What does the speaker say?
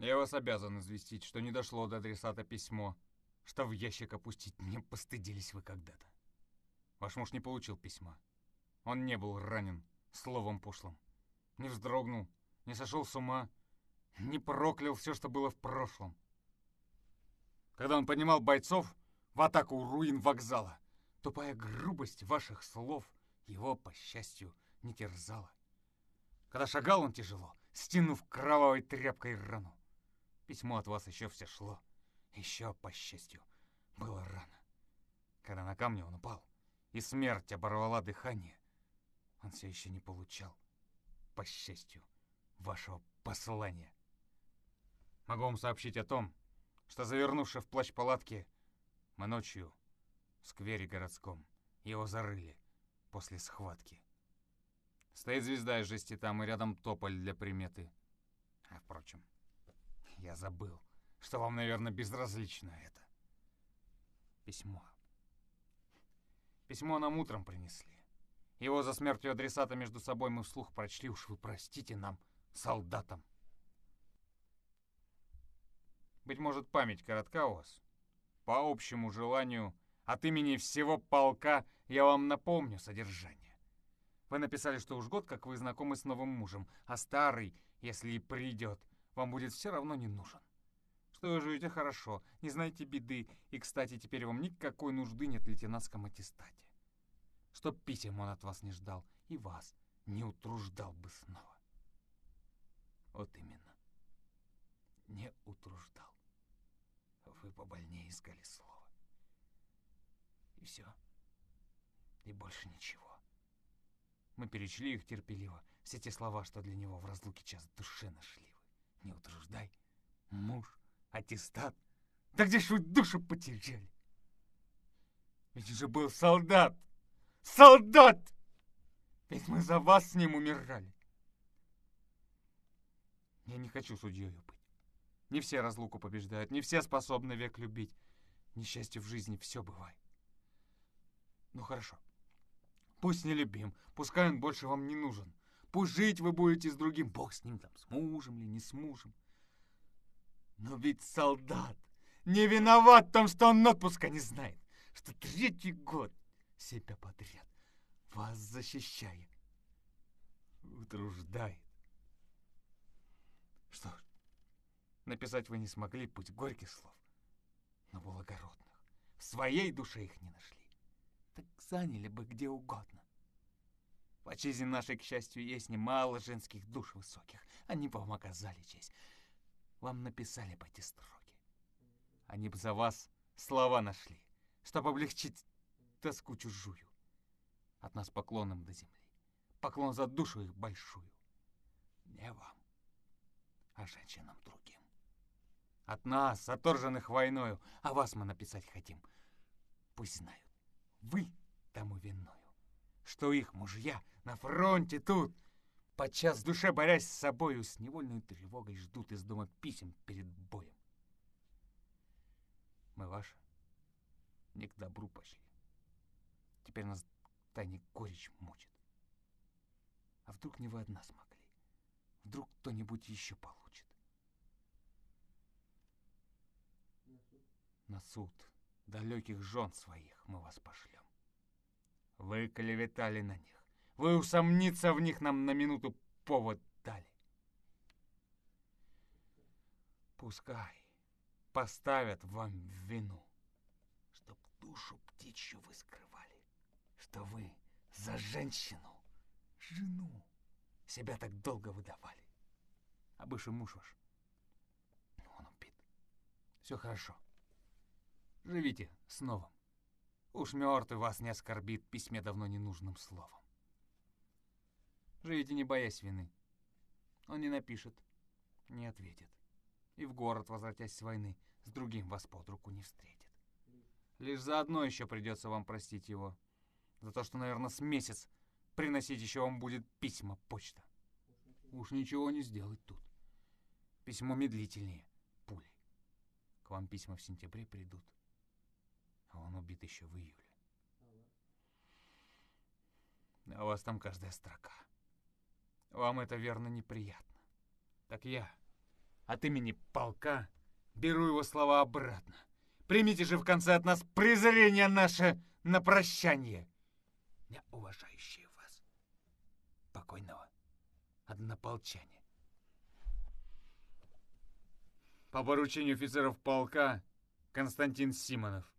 Я вас обязан известить, что не дошло до адресата письмо, что в ящик опустить не постыдились вы когда-то. Ваш муж не получил письма. Он не был ранен словом пошлым. Не вздрогнул, не сошел с ума, не проклял все, что было в прошлом. Когда он поднимал бойцов в атаку у руин вокзала, тупая грубость ваших слов его, по счастью, не терзала. Когда шагал он тяжело, стянув кровавой тряпкой рану. Письмо от вас еще все шло. Еще, по счастью, было рано. Когда на камне он упал, и смерть оборвала дыхание, он все еще не получал, по счастью, вашего послания. Могу вам сообщить о том, что, завернувши в плащ палатки, мы ночью в сквере городском его зарыли после схватки. Стоит звезда из жести там, и рядом тополь для приметы. А впрочем... Я забыл, что вам, наверное, безразлично это. Письмо. Письмо нам утром принесли. Его за смертью адресата между собой мы вслух прочли, уж вы простите нам, солдатам. Быть может, память коротка у вас. По общему желанию, от имени всего полка я вам напомню содержание. Вы написали, что уж год, как вы знакомы с новым мужем, а старый, если и придет, вам будет все равно не нужен. Что вы живете хорошо, не знаете беды, и, кстати, теперь вам никакой нужды нет в лейтенантском аттестате. Чтоб писем он от вас не ждал и вас не утруждал бы снова. Вот именно. Не утруждал. Вы побольнее искали слово. И все. И больше ничего. Мы перечли их терпеливо, все те слова, что для него в разлуке час души нашли. Не утруждай. Муж, аттестат. Да где ж вы душу потеряли? Ведь же был солдат! Солдат! Ведь мы за вас с ним умирали. Я не хочу судьей быть. Не все разлуку побеждают, не все способны век любить. Несчастье в жизни все бывает. Ну хорошо. Пусть не любим, пускай он больше вам не нужен. Пусть жить вы будете с другим. Бог с ним там, с мужем ли, не с мужем. Но ведь солдат не виноват в том, что он отпуска не знает, что третий год себя подряд вас защищает, утруждает. Что ж, написать вы не смогли, пусть горьких слов, но благородных. В своей душе их не нашли. Так заняли бы где угодно. В отчизне нашей, к счастью, есть немало женских душ высоких. Они бы вам оказали честь. Вам написали бы эти строки. Они бы за вас слова нашли, чтобы облегчить тоску чужую. От нас поклоном до земли. Поклон за душу их большую. Не вам, а женщинам другим. От нас, отторженных войною, а вас мы написать хотим. Пусть знают, вы тому виною что их мужья на фронте тут. Подчас в душе борясь с собою, с невольной тревогой ждут из дома писем перед боем. Мы ваши не к добру пошли. Теперь нас тайне горечь мучит. А вдруг не вы одна смогли? Вдруг кто-нибудь еще получит? На суд далеких жен своих мы вас пошлем. Вы клеветали на них. Вы усомниться в них нам на минуту повод дали. Пускай поставят вам вину, чтоб душу птичью вы скрывали, что вы за женщину, жену, себя так долго выдавали. А бывший муж ваш, он убит. Все хорошо. Живите с новым. Уж мертвый вас не оскорбит письме давно ненужным словом. Живите, не боясь вины. Он не напишет, не ответит. И в город, возвратясь с войны, с другим вас под руку не встретит. Лишь за одно еще придется вам простить его. За то, что, наверное, с месяц приносить еще вам будет письма почта. Уж ничего не сделать тут. Письмо медлительнее пули. К вам письма в сентябре придут убит еще в июле. А у вас там каждая строка. Вам это верно неприятно. Так я от имени полка беру его слова обратно. Примите же в конце от нас презрение наше на прощание. Я уважающие вас, покойного однополчане. По поручению офицеров полка Константин Симонов.